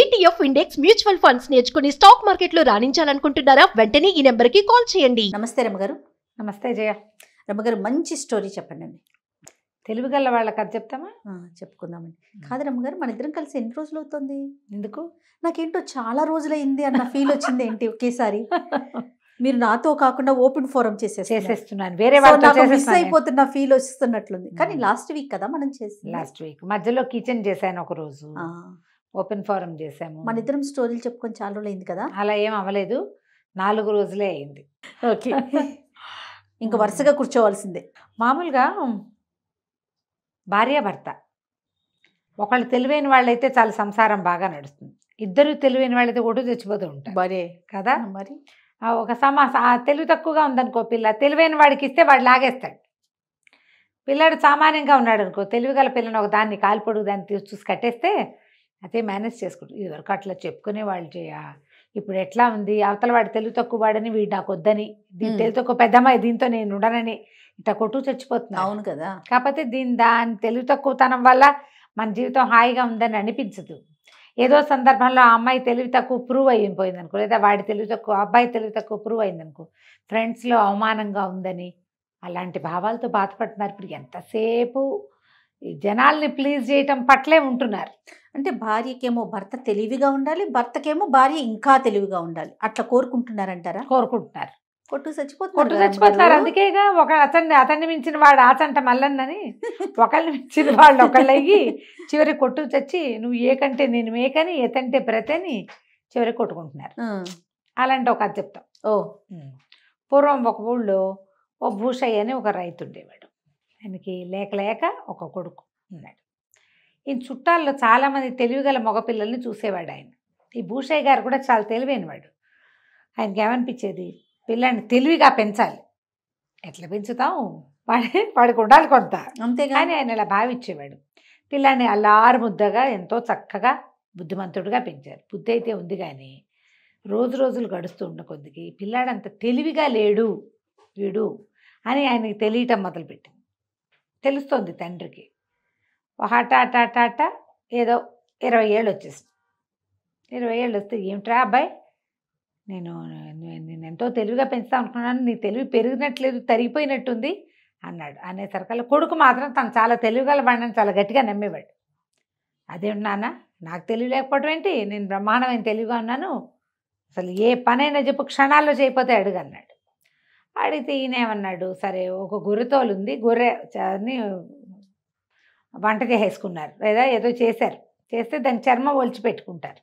ETF index mutual funds నేర్చుకుని stock మార్కెట్లో రాణించాలనుకుంటున్నారా వెంటనే ఈ నెంబర్ కి కాల్ చేయండి నమస్తే రమ్మగారు నమస్తే జయ రమ్మగారు మంచి స్టోరీ చెప్పండి అండి తెలివి గల వాళ్ళ కథ చెప్తామా చెప్పుకుందామండి కాదు రమ్మగారు మన ఇద్దరం కలిసి ఎన్ని రోజులు అవుతుంది ఎందుకు నాకేంటో చాలా రోజులైంది అన్న ఫీల్ వచ్చింది ఏంటి ఒకేసారి మీరు నాతో కాకుండా ఓపెన్ ఫోరం చేసేస్తున్నాను వేరే మిస్ అయిపోతున్న ఫీల్ వస్తున్నట్లుంది కానీ లాస్ట్ వీక్ కదా మనం చేసి లాస్ట్ వీక్ మధ్యలో కిచెన్ చేశాను ఒక రోజు ఓపెన్ ఫారం చేశాము మన ఇద్దరం స్టోరీలు చెప్పుకొని చాలా రోజులు అయింది కదా అలా ఏం అవ్వలేదు నాలుగు రోజులే అయింది ఓకే ఇంకా వరుసగా కూర్చోవలసిందే మామూలుగా భర్త ఒకళ్ళు తెలివైన వాళ్ళైతే చాలా సంసారం బాగా నడుస్తుంది ఇద్దరు తెలివైన వాళ్ళైతే ఒకటి చచ్చిపోతూ ఉంటారు మరే కదా మరి ఒక సమాస తెలివి తక్కువగా ఉందనుకో పిల్ల తెలివైన వాడికి ఇస్తే వాడు లాగేస్తాడు పిల్లాడు సామాన్యంగా ఉన్నాడు అనుకో తెలివిగల పిల్లని ఒక దాన్ని కాల్పొడుగు దాన్ని చూసి కట్టేస్తే అదే మేనేజ్ చేసుకుంటారు ఇదివరకు అట్లా చెప్పుకునే వాళ్ళు చేయా ఇప్పుడు ఎట్లా ఉంది అవతల వాడు తెలుగు తక్కువ వాడని వీడు నాకు వద్దని దీని తెలుగు తక్కువ పెద్దమ్మాయి దీంతో నేను ఉండనని ఇట్లా కొట్టు చచ్చిపోతున్నా అవును కదా కాకపోతే దీని దాని తెలుగు తక్కువతనం వల్ల మన జీవితం హాయిగా ఉందని అనిపించదు ఏదో సందర్భంలో ఆ అమ్మాయి తెలివి తక్కువ ప్రూవ్ అయిపోయింది అనుకో లేదా వాడి తెలివి తక్కువ అబ్బాయి తెలివి తక్కువ ప్రూవ్ అయింది అనుకో ఫ్రెండ్స్లో అవమానంగా ఉందని అలాంటి భావాలతో బాధపడుతున్నారు ఇప్పుడు ఎంతసేపు జనాల్ని ప్లీజ్ చేయటం పట్లే ఉంటున్నారు అంటే భార్యకేమో భర్త తెలివిగా ఉండాలి భర్తకేమో భార్య ఇంకా తెలివిగా ఉండాలి అట్లా కోరుకుంటున్నారంటారా కోరుకుంటున్నారు కొట్టు చచ్చిపోతున్నారు కొట్టు చచ్చిపోతున్నారు అందుకేగా ఒక అతన్ని అతన్ని మించిన వాడు ఆచంట మల్లన్నని ఒకళ్ళని మించిన వాళ్ళు ఒకళ్ళు అయ్యి చివరి కొట్టు చచ్చి నువ్వు ఏ కంటే నేను మేకని ఎతంటే ప్రతని చివరి కొట్టుకుంటున్నారు అలాంటి ఒక అది చెప్తాం ఓ పూర్వం ఒక ఊళ్ళో ఓ భూషయ్య అని ఒక రైతు ఉండేవాడు ఆయనకి లేక లేక ఒక కొడుకు ఉన్నాడు ఈయన చుట్టాల్లో చాలామంది తెలివిగల మగపిల్లల్ని చూసేవాడు ఆయన ఈ భూషయ్య గారు కూడా చాలా తెలివైనవాడు ఆయనకి ఏమనిపించేది పిల్లాన్ని తెలివిగా పెంచాలి ఎట్లా పెంచుతాం వాడి వాడికి ఉండాలి కొంత కానీ ఆయన ఇలా భావించేవాడు పిల్లాన్ని అల్లారు ముద్దగా ఎంతో చక్కగా బుద్ధిమంతుడుగా పెంచారు బుద్ధి అయితే ఉంది కానీ రోజు రోజులు గడుస్తూ ఉన్న కొద్దికి పిల్లాడంత తెలివిగా లేడు వీడు అని ఆయనకి తెలియటం మొదలుపెట్టింది తెలుస్తోంది తండ్రికి హఠాటాటాట ఏదో ఇరవై ఏళ్ళు వచ్చేసి ఇరవై ఏళ్ళు వస్తే ఏమిట్రా అబ్బాయి నేను నేను ఎంతో తెలివిగా పెంచుతా అనుకున్నాను నీ తెలివి పెరిగినట్లేదు తరిగిపోయినట్టుంది అన్నాడు అనేసరికల్లా కొడుకు మాత్రం తను చాలా తెలివిగల వాడిని చాలా గట్టిగా నమ్మేవాడు అదేమిటి నాన్న నాకు తెలివి లేకపోవడం ఏంటి నేను బ్రహ్మాండమైన తెలివిగా ఉన్నాను అసలు ఏ పనైనా చెప్పు క్షణాల్లో చేయపోతే అడుగు అన్నాడు అడిగితే ఈయనేమన్నాడు సరే ఒక గొర్రెతోలు ఉంది గొర్రె వంట చేసేసుకున్నారు లేదా ఏదో చేశారు చేస్తే దాని చర్మం ఒలిచి పెట్టుకుంటారు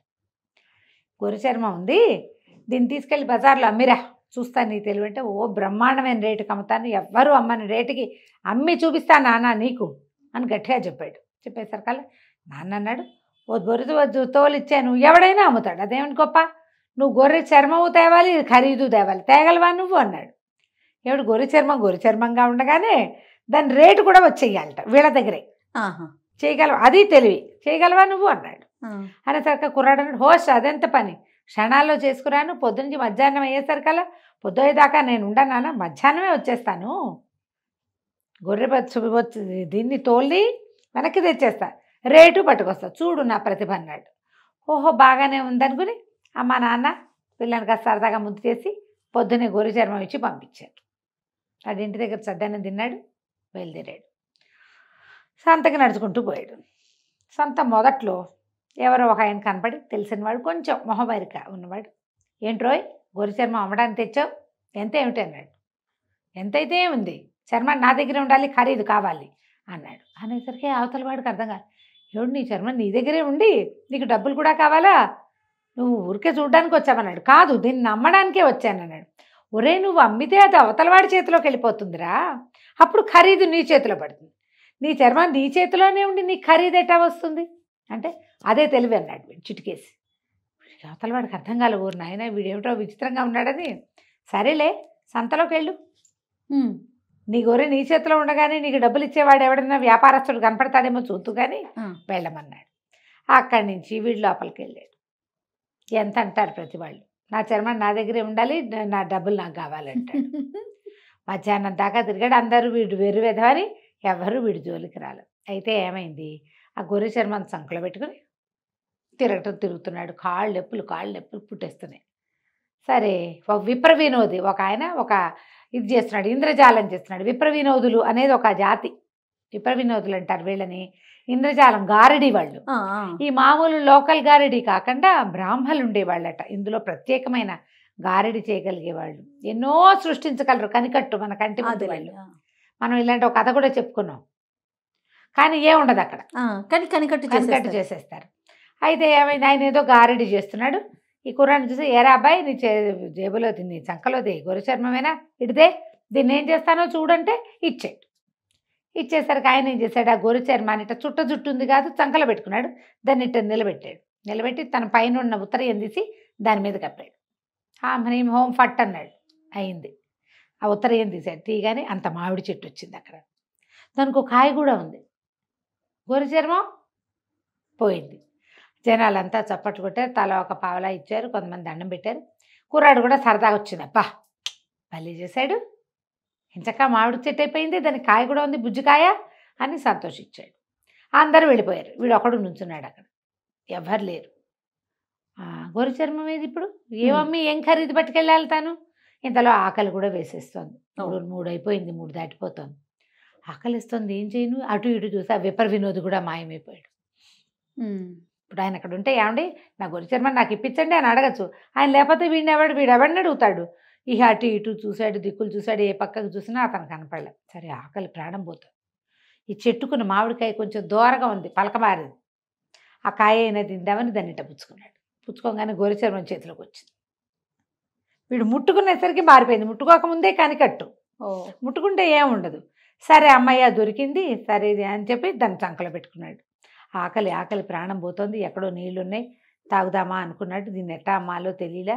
గొర్రె చర్మం ఉంది దీన్ని తీసుకెళ్ళి బజార్లో అమ్మిరా చూస్తాను నీకు తెలివి అంటే ఓ బ్రహ్మాండమైన రేటుకి అమ్ముతాను ఎవ్వరూ అమ్మని రేటుకి అమ్మి చూపిస్తా నాన్న నీకు అని గట్టిగా చెప్పాడు చెప్పేసరికల్లా నాన్న అన్నాడు ఓ గొర్రె వద్దు నువ్వు ఎవడైనా అమ్ముతాడు అదేమిటి గొప్ప నువ్వు గొర్రె చర్మము తేవాలి ఖరీదు తేవాలి తేగలవా నువ్వు అన్నాడు ఎవడు గొర్రె చర్మం గొర్రె చర్మంగా ఉండగానే దాని రేటు కూడా వచ్చేయాలట వీళ్ళ దగ్గరే చేయగలవా అది తెలివి చేయగలవా నువ్వు అన్నాడు అని సరిగ్గా కుర్రాడు అన్నాడు హోష్ అదెంత పని క్షణాల్లో చేసుకురాను పొద్దునుంచి మధ్యాహ్నం అయ్యేసరికల్లా పొద్దుయ్యేదాకా నేను ఉండనా మధ్యాహ్నమే వచ్చేస్తాను గొర్రె దీన్ని తోలి వెనక్కి తెచ్చేస్తా రేటు పట్టుకొస్తా చూడు నా ప్రతిభ అన్నాడు ఓహో బాగానే ఉందనుకుని అమ్మ నాన్న పిల్లని కాస్త సరదాగా ముద్దు చేసి పొద్దునే గొర్రె చర్మం ఇచ్చి పంపించారు అది ఇంటి దగ్గర సద్దానం తిన్నాడు బయలుదేరాడు సంతకి నడుచుకుంటూ పోయాడు సంత మొదట్లో ఎవరో ఒక ఆయన కనపడి తెలిసినవాడు కొంచెం మొహబరిక ఉన్నవాడు ఏంట్రోయ్ గొర్రె చర్మం అమ్మడానికి తెచ్చావు ఎంత ఏమిటి అన్నాడు ఎంతైతే ఉంది చర్మ నా దగ్గర ఉండాలి ఖరీదు కావాలి అన్నాడు అనేసరికి అవతల వాడికి అర్థం కాదు ఎవడు నీ చర్మ నీ దగ్గరే ఉండి నీకు డబ్బులు కూడా కావాలా నువ్వు ఊరికే చూడడానికి వచ్చావన్నాడు కాదు దీన్ని నమ్మడానికే వచ్చాను అన్నాడు ఒరే నువ్వు అమ్మితే అది అవతలవాడి చేతిలోకి వెళ్ళిపోతుందిరా అప్పుడు ఖరీదు నీ చేతిలో పడుతుంది నీ చర్మం నీ చేతిలోనే ఉండి నీ ఖరీదెటా వస్తుంది అంటే అదే తెలివి అన్నాడు వీడు చిటికేసి అవతల వాడికి అర్థం కాలే ఊరు నాయన వీడేమిటో విచిత్రంగా ఉన్నాడని సరేలే సంతలోకి వెళ్ళు నీ గొర్రె నీ చేతిలో ఉండగానే నీకు డబ్బులు ఇచ్చేవాడు ఎవడైనా వ్యాపారస్తుడు కనపడతాడేమో చూద్దు కానీ వెళ్ళమన్నాడు అక్కడి నుంచి వీడు లోపలికి వెళ్ళాడు ఎంత అంటారు ప్రతి వాళ్ళు నా చర్మం నా దగ్గరే ఉండాలి నా డబ్బులు నాకు కావాలంటాడు మధ్యాహ్నం దాకా తిరిగాడు అందరూ వీడు వేరు విధమని ఎవరు వీడి జోలికి రాలేదు అయితే ఏమైంది ఆ గొర్రె చర్మాన్ని సంకలో పెట్టుకుని తిరగటం తిరుగుతున్నాడు కాళ్ళు నెప్పులు కాళ్ళు నెప్పులు పుట్టేస్తున్నాయి సరే ఒక విప్ర వినోది ఒక ఆయన ఒక ఇది చేస్తున్నాడు ఇంద్రజాలం చేస్తున్నాడు విప్ర వినోదులు అనేది ఒక జాతి విప్ర వినోదులు అంటారు వీళ్ళని ఇంద్రజాలం గారడి వాళ్ళు ఈ మామూలు లోకల్ గారడి కాకుండా బ్రాహ్మలు ఉండేవాళ్ళట ఇందులో ప్రత్యేకమైన గారడి చేయగలిగే వాళ్ళు ఎన్నో సృష్టించగలరు కనికట్టు మన కంటి వాళ్ళు మనం ఇలాంటి ఒక కథ కూడా చెప్పుకున్నాం కానీ ఏ ఉండదు అక్కడ కానీ కనికట్టు కనికట్టు చేసేస్తారు అయితే ఏమైంది ఆయన ఏదో గారెడి చేస్తున్నాడు ఈ కూరని చూసి ఏరా అబ్బాయి నీ జేబులో నీ గొర్రె చర్మమేనా ఇడితే దీన్ని ఏం చేస్తానో చూడంటే ఇచ్చాడు ఇచ్చేసరికి ఆయన ఏం చేశాడు ఆ చర్మాన్ని ఇట్ట చుట్ట ఉంది కాదు చంకలో పెట్టుకున్నాడు దాన్ని ఇట్ట నిలబెట్టాడు నిలబెట్టి తన పైన ఉన్న ఉత్తరం తీసి దాని మీద కప్పాడు ఆమె హోమ్ ఫట్ అన్నాడు అయింది ఆ ఉత్తరయం తీశాడు తీయగానే అంత మామిడి చెట్టు వచ్చింది అక్కడ దానికి కాయ కూడా ఉంది గోరు చర్మం పోయింది జనాలంతా చప్పట్లు కొట్టారు తల ఒక పావలా ఇచ్చారు కొంతమంది దండం పెట్టారు కూరాడు కూడా సరదాగా వచ్చింది అబ్బా పల్లె చేశాడు ఇంచక్క మామిడి చెట్టు అయిపోయింది దాని కాయ కూడా ఉంది బుజ్జికాయ అని సంతోషించాడు అందరూ వెళ్ళిపోయారు వీడు ఒకడు నుంచున్నాడు అక్కడ ఎవరు లేరు గోరు చర్మం ఏది ఇప్పుడు ఏమమ్మి ఏం ఖరీదు పట్టుకెళ్ళాలి తాను ఇంతలో ఆకలి కూడా వేసేస్తుంది మూడు మూడు అయిపోయింది మూడు దాటిపోతుంది ఆకలిస్తుంది ఏం చేయను అటు ఇటు చూసి ఆ విపర వినోద్ కూడా మాయమైపోయాడు ఇప్పుడు ఆయన అక్కడ ఉంటే ఏమండి నా గురిచర్మని నాకు ఇప్పించండి అని అడగచ్చు ఆయన లేకపోతే వీడిని ఎవడు వీడు ఎవడిని అడుగుతాడు ఇక అటు ఇటు చూశాడు దిక్కులు చూశాడు ఏ పక్కకు చూసినా అతను కనపడలే సరే ఆకలి ప్రాణం పోతుంది ఈ చెట్టుకున్న మామిడికాయ కొంచెం దూరగా ఉంది పలకమారింది ఆ కాయ అయినా తిందామని దాన్ని ఇట్ట పుచ్చుకున్నాడు పుచ్చుకోగానే చర్మం చేతిలోకి వచ్చింది వీడు ముట్టుకునేసరికి మారిపోయింది ముట్టుకోకముందే కనికట్టు ముట్టుకుంటే ఏముండదు సరే అమ్మయ్య దొరికింది సరే ఇది అని చెప్పి దాన్ని చంకలో పెట్టుకున్నాడు ఆకలి ఆకలి ప్రాణం పోతుంది ఎక్కడో ఉన్నాయి తాగుదామా అనుకున్నాడు దీన్ని ఎట్టా అమ్మాలో తెలియలే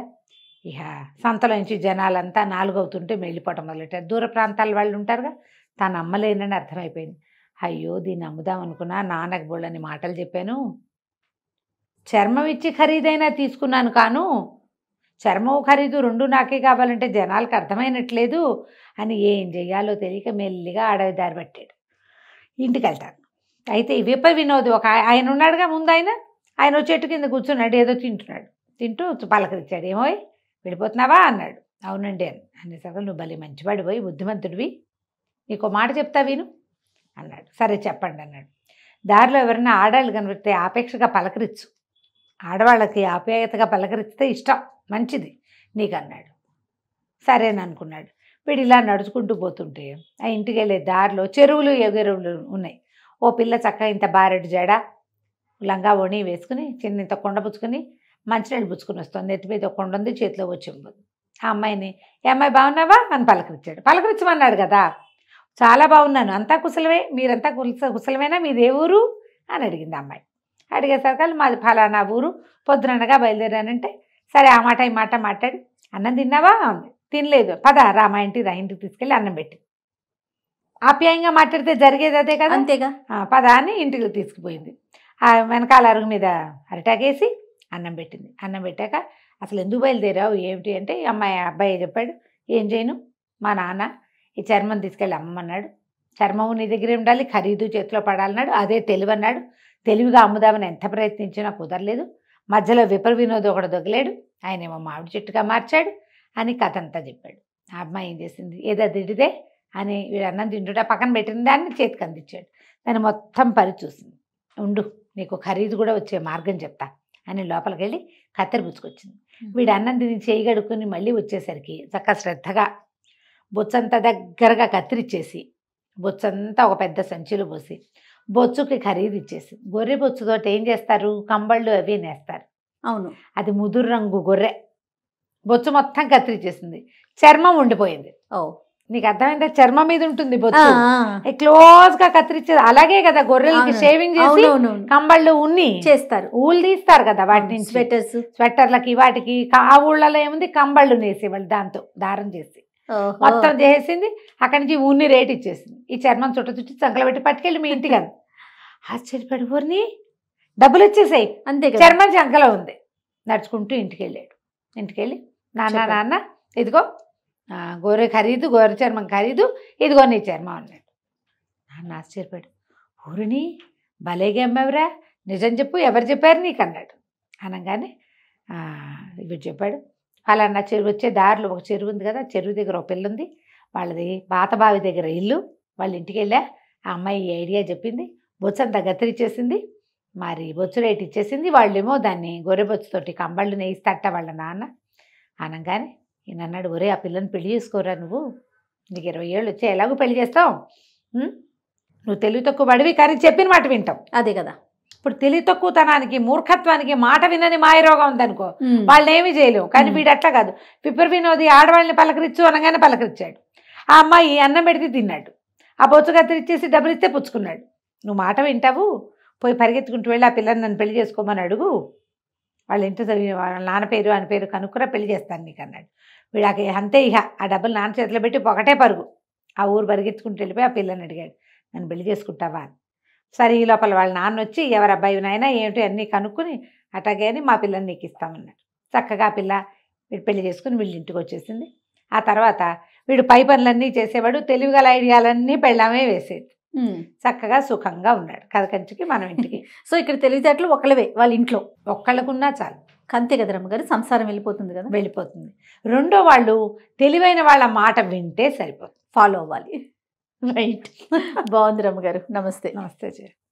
ఇహ సంతలో నుంచి జనాలంతా నాలుగవుతుంటే మెళ్ళిపోవటం మొదలెట్టారు దూర ప్రాంతాల వాళ్ళు ఉంటారుగా తను అమ్మలేనని అర్థమైపోయింది అయ్యో దీన్ని అమ్ముదాం అనుకున్నా నాన్నకు బోళ్ళని మాటలు చెప్పాను చర్మం ఇచ్చి ఖరీదైనా తీసుకున్నాను కాను చర్మం ఖరీదు రెండు నాకే కావాలంటే జనాలకు అర్థమైనట్లేదు అని ఏం చెయ్యాలో తెలియక మెల్లిగా ఆడవి దారి పట్టాడు ఇంటికి వెళ్తాను అయితే ఇవేప వినోద్ ఒక ఆయన ఉన్నాడుగా ముందు ఆయన ఆయన చెట్టు కింద కూర్చున్నాడు ఏదో తింటున్నాడు తింటూ పలకరించాడు ఏమో వెళ్ళిపోతున్నావా అన్నాడు అవునండి అని అనేసరికి నువ్వు బలి మంచివాడు పోయి బుద్ధిమంతుడివి నీకు మాట చెప్తా విను అన్నాడు సరే చెప్పండి అన్నాడు దారిలో ఎవరైనా ఆడాలి కనబడితే ఆపేక్షగా పలకరించు ఆడవాళ్ళకి ఆప్యాయతగా పలకరిస్తే ఇష్టం మంచిది నీకు అన్నాడు సరేననుకున్నాడు వీడు ఇలా నడుచుకుంటూ పోతుంటే ఆ ఇంటికి వెళ్ళే దారిలో చెరువులు ఎగురువులు ఉన్నాయి ఓ పిల్ల చక్క ఇంత బారెడ్డు జాడ లంగా వణి వేసుకుని చిన్న ఇంత కొండ పుచ్చుకుని మంచినీళ్ళు పుచ్చుకుని వస్తుంది నెత్తి మీద కొండ ఉంది చేతిలో వచ్చి ఆ అమ్మాయిని ఏ అమ్మాయి బాగున్నావా అని పలకరించాడు పలకరించమన్నాడు కదా చాలా బాగున్నాను అంతా కుశలమే మీరంతా కుశ కుశలమేనా మీదే ఊరు అని అడిగింది అమ్మాయి అడిగేసరికి మాది ఫలానా ఊరు పొద్దుననగా బయలుదేరానంటే సరే ఆ మాట ఈ మాట మాట్లాడి అన్నం తిన్నావా ఉంది తినలేదు పద రా మా ఇంటికి రా ఇంటికి తీసుకెళ్ళి అన్నం పెట్టి ఆప్యాయంగా మాట్లాడితే జరిగేది అదే కదా అంతేగా పద అని ఇంటికి తీసుకుపోయింది ఆ వెనకాల అరుగు మీద అరిటాకేసి అన్నం పెట్టింది అన్నం పెట్టాక అసలు ఎందుకు బయలుదేరావు ఏమిటి అంటే అమ్మాయి అబ్బాయి చెప్పాడు ఏం చేయను మా నాన్న ఈ చర్మం తీసుకెళ్ళి అమ్మమన్నాడు చర్మం నీ దగ్గరే ఉండాలి ఖరీదు చేతిలో పడాలన్నాడు అదే తెలివన్నాడు తెలివిగా అమ్ముదామని ఎంత ప్రయత్నించినా కుదరలేదు మధ్యలో విపర వినోద్ ఒకడు దొగలేడు ఆయనేమో మామిడి చెట్టుగా మార్చాడు అని కథ అంతా చెప్పాడు ఆ అమ్మాయి ఏం చేసింది ఏదో తిడితే అని వీడు అన్నం తింటుంటే పక్కన పెట్టిన దాన్ని చేతికి అందించాడు దాన్ని మొత్తం పరిచూసింది ఉండు నీకు ఖరీదు కూడా వచ్చే మార్గం చెప్తా అని లోపలికి వెళ్ళి కత్తెర పుచ్చుకొచ్చింది వీడు అన్నం తిని చేయగడుకుని మళ్ళీ వచ్చేసరికి చక్క శ్రద్ధగా బుచ్చంతా దగ్గరగా కత్తిరిచ్చేసి బుచ్చంతా ఒక పెద్ద సంచిలో పోసి బొచ్చుకి ఖరీదు ఇచ్చేసి గొర్రె బొచ్చుతో ఏం చేస్తారు కంబళ్ళు అవి నేస్తారు అవును అది ముదురు రంగు గొర్రె బొచ్చు మొత్తం కత్తిరిచ్చేసింది చర్మం ఉండిపోయింది ఓ నీకు అర్థమైందా చర్మం మీద ఉంటుంది బొచ్చు క్లోజ్ గా కత్తిరించేది అలాగే కదా గొర్రెలకి షేవింగ్ చేసి కంబళ్ళు ఉన్ని చేస్తారు ఊళ్ళు తీస్తారు కదా వాటిని స్వెటర్స్ స్వెటర్లకి వాటికి ఆ ఊళ్ళలో ఏముంది కంబళ్ళు నేసేవాళ్ళు దాంతో దారం చేసి మొత్తం చేసింది అక్కడి నుంచి ఉన్ని రేట్ ఇచ్చేసింది ఈ చర్మం చుట్ట చుట్టూ చంకలు పెట్టి పట్టుకెళ్ళి మీ ఇంటికి అది ఆశ్చర్యపడి ఊరిని డబ్బులు ఇచ్చేసాయి అంతే చర్మం చంకలో ఉంది నడుచుకుంటూ ఇంటికి వెళ్ళాడు ఇంటికి వెళ్ళి నాన్న నాన్న ఇదిగో గోరె ఖరీదు గోరె చర్మం ఖరీదు ఇదిగో నీ చర్మం అన్నాడు నాన్న ఆశ్చర్యపడు ఊరిని భలేగా అమ్మవరా నిజం చెప్పు ఎవరు చెప్పారు నీకు అన్నాడు అనగానే వీడు చెప్పాడు అలా నా చెరువు వచ్చే దారిలో ఒక చెరువు ఉంది కదా చెరువు దగ్గర ఒక పిల్ల ఉంది వాళ్ళది బావి దగ్గర ఇల్లు వాళ్ళ ఇంటికి వెళ్ళా ఆ అమ్మాయి ఈ ఐడియా చెప్పింది బొచ్చంతా గతిరిచ్చేసింది మరి బొచ్చు రేటు ఇచ్చేసింది వాళ్ళేమో దాన్ని గొర్రె బొచ్చుతోటి కంబళ్ళు నేయిస్తట వాళ్ళ నాన్న అనగానే ఈయన అన్నాడు ఒరే ఆ పిల్లని పెళ్లి చేసుకోరా నువ్వు నీకు ఇరవై ఏళ్ళు వచ్చే ఎలాగో పెళ్లి చేస్తావు నువ్వు తెలివి తక్కువ పడివి కానీ చెప్పిన మాట వింటావు అదే కదా ఇప్పుడు తెలివి తక్కువతనానికి మూర్ఖత్వానికి మాట వినని మాయరోగం ఉందనుకో వాళ్ళని ఏమి చేయలేవు కానీ వీడు అట్లా కాదు పిప్పర్ వినోది ఆడవాళ్ళని పలకరించు అనగానే పలకరించాడు ఆ అమ్మాయి అన్నం పెడితే తిన్నాడు ఆ బొచ్చుగా తెరిచేసి డబ్బులు ఇస్తే పుచ్చుకున్నాడు నువ్వు మాట వింటావు పోయి పరిగెత్తుకుంటూ వెళ్ళి ఆ పిల్లల్ని నన్ను పెళ్లి చేసుకోమని అడుగు వాళ్ళ ఇంటి చదివిన వాళ్ళ నాన్న పేరు ఆయన పేరు కనుక్కురా పెళ్లి చేస్తాను నీకు అన్నాడు వీళ్ళకి అంతే ఇహ ఆ డబ్బులు నాన్న చేతిలో పెట్టి ఒకటే పరుగు ఆ ఊరు పరిగెత్తుకుంటూ వెళ్ళిపోయి ఆ పిల్లని అడిగాడు నన్ను పెళ్లి చేసుకుంటావా అని సరే ఈ లోపల వాళ్ళ నాన్న వచ్చి ఎవరు అబ్బాయి నాయన ఏమిటి అన్నీ కనుక్కుని అట్లాగే అని మా పిల్లని నీకు ఇస్తామన్నాడు చక్కగా పిల్ల వీడు పెళ్లి చేసుకుని వీళ్ళు ఇంటికి వచ్చేసింది ఆ తర్వాత వీడు పై పనులన్నీ చేసేవాడు గల ఐడియాలన్నీ పెళ్ళామే వేసేది చక్కగా సుఖంగా ఉన్నాడు కథకంచికి మనం ఇంటికి సో ఇక్కడ తెలివితేటలు ఒకళ్ళవే వాళ్ళ ఇంట్లో ఒక్కళ్ళకున్నా చాలు కంతి కదా రమ్మగారు సంసారం వెళ్ళిపోతుంది కదా వెళ్ళిపోతుంది రెండో వాళ్ళు తెలివైన వాళ్ళ మాట వింటే సరిపోతుంది ఫాలో అవ్వాలి రైట్ బాగుంది రమ్మ గారు నమస్తే నమస్తే జయ